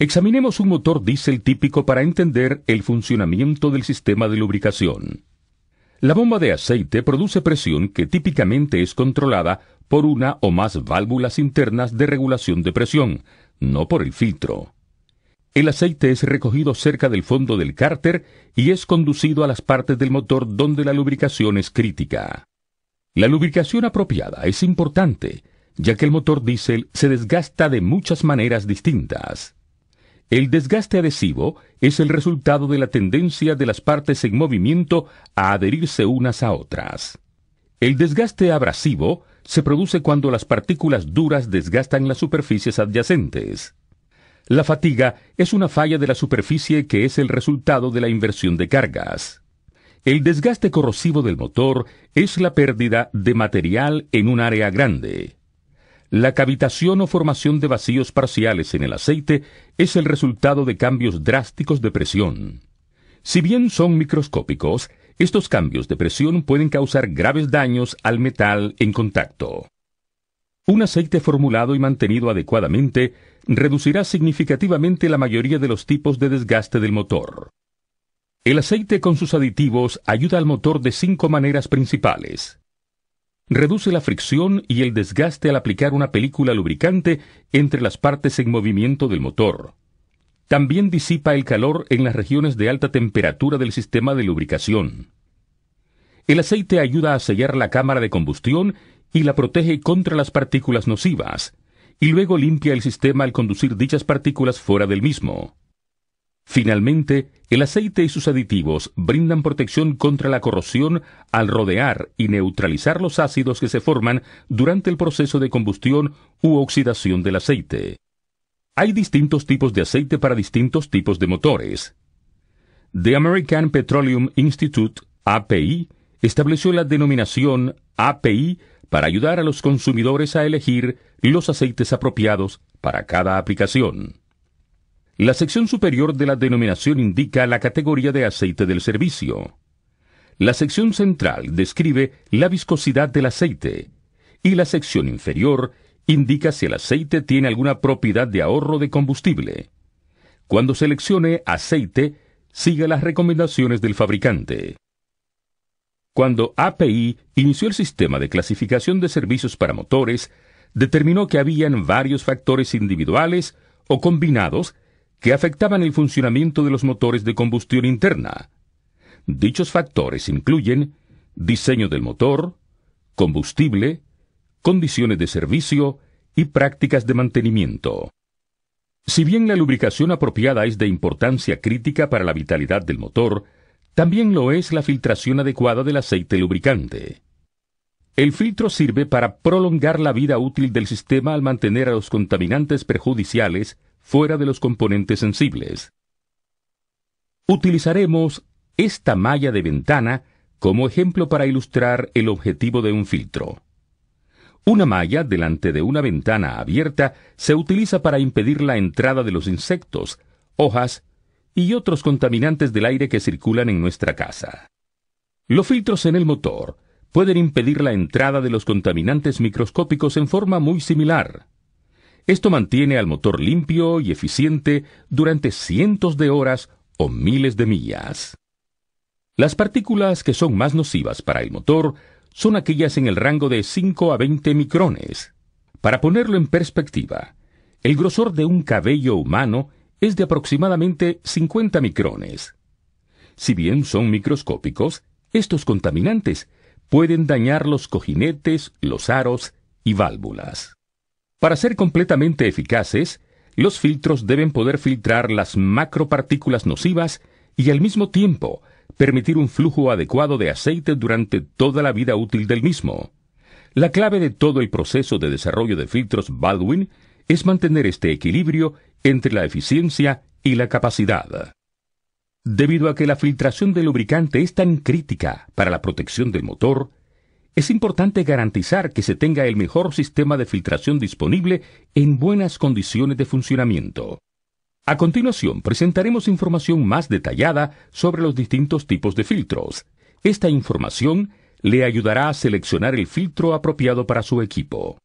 Examinemos un motor diésel típico para entender el funcionamiento del sistema de lubricación. La bomba de aceite produce presión que típicamente es controlada por una o más válvulas internas de regulación de presión, no por el filtro. El aceite es recogido cerca del fondo del cárter y es conducido a las partes del motor donde la lubricación es crítica. La lubricación apropiada es importante, ya que el motor diésel se desgasta de muchas maneras distintas. El desgaste adhesivo es el resultado de la tendencia de las partes en movimiento a adherirse unas a otras. El desgaste abrasivo se produce cuando las partículas duras desgastan las superficies adyacentes. La fatiga es una falla de la superficie que es el resultado de la inversión de cargas. El desgaste corrosivo del motor es la pérdida de material en un área grande. La cavitación o formación de vacíos parciales en el aceite es el resultado de cambios drásticos de presión. Si bien son microscópicos, estos cambios de presión pueden causar graves daños al metal en contacto. Un aceite formulado y mantenido adecuadamente reducirá significativamente la mayoría de los tipos de desgaste del motor. El aceite con sus aditivos ayuda al motor de cinco maneras principales reduce la fricción y el desgaste al aplicar una película lubricante entre las partes en movimiento del motor. También disipa el calor en las regiones de alta temperatura del sistema de lubricación. El aceite ayuda a sellar la cámara de combustión y la protege contra las partículas nocivas, y luego limpia el sistema al conducir dichas partículas fuera del mismo. Finalmente, el aceite y sus aditivos brindan protección contra la corrosión al rodear y neutralizar los ácidos que se forman durante el proceso de combustión u oxidación del aceite. Hay distintos tipos de aceite para distintos tipos de motores. The American Petroleum Institute, API, estableció la denominación API para ayudar a los consumidores a elegir los aceites apropiados para cada aplicación. La sección superior de la denominación indica la categoría de aceite del servicio. La sección central describe la viscosidad del aceite y la sección inferior indica si el aceite tiene alguna propiedad de ahorro de combustible. Cuando seleccione aceite, siga las recomendaciones del fabricante. Cuando API inició el sistema de clasificación de servicios para motores, determinó que habían varios factores individuales o combinados que afectaban el funcionamiento de los motores de combustión interna. Dichos factores incluyen diseño del motor, combustible, condiciones de servicio y prácticas de mantenimiento. Si bien la lubricación apropiada es de importancia crítica para la vitalidad del motor, también lo es la filtración adecuada del aceite lubricante. El filtro sirve para prolongar la vida útil del sistema al mantener a los contaminantes perjudiciales fuera de los componentes sensibles. Utilizaremos esta malla de ventana como ejemplo para ilustrar el objetivo de un filtro. Una malla delante de una ventana abierta se utiliza para impedir la entrada de los insectos, hojas y otros contaminantes del aire que circulan en nuestra casa. Los filtros en el motor pueden impedir la entrada de los contaminantes microscópicos en forma muy similar. Esto mantiene al motor limpio y eficiente durante cientos de horas o miles de millas. Las partículas que son más nocivas para el motor son aquellas en el rango de 5 a 20 micrones. Para ponerlo en perspectiva, el grosor de un cabello humano es de aproximadamente 50 micrones. Si bien son microscópicos, estos contaminantes pueden dañar los cojinetes, los aros y válvulas. Para ser completamente eficaces, los filtros deben poder filtrar las macropartículas nocivas y al mismo tiempo permitir un flujo adecuado de aceite durante toda la vida útil del mismo. La clave de todo el proceso de desarrollo de filtros Baldwin es mantener este equilibrio entre la eficiencia y la capacidad. Debido a que la filtración del lubricante es tan crítica para la protección del motor, es importante garantizar que se tenga el mejor sistema de filtración disponible en buenas condiciones de funcionamiento. A continuación, presentaremos información más detallada sobre los distintos tipos de filtros. Esta información le ayudará a seleccionar el filtro apropiado para su equipo.